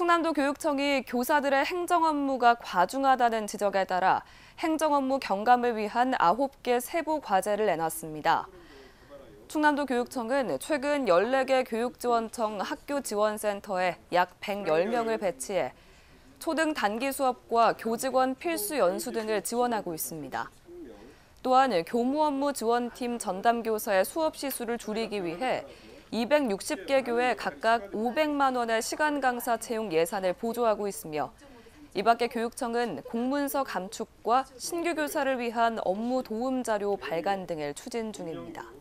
충남도 교육청이 교사들의 행정 업무가 과중하다는 지적에 따라 행정 업무 경감을 위한 9개 세부 과제를 내놨습니다. 충남도 교육청은 최근 14개 교육지원청 학교지원센터에 약 110명을 배치해 초등 단기 수업과 교직원 필수 연수 등을 지원하고 있습니다. 또한 교무 업무 지원팀 전담 교사의 수업 시수를 줄이기 위해 260개 교회 각각 500만 원의 시간 강사 채용 예산을 보조하고 있으며 이 밖에 교육청은 공문서 감축과 신규 교사를 위한 업무 도움 자료 발간 등을 추진 중입니다.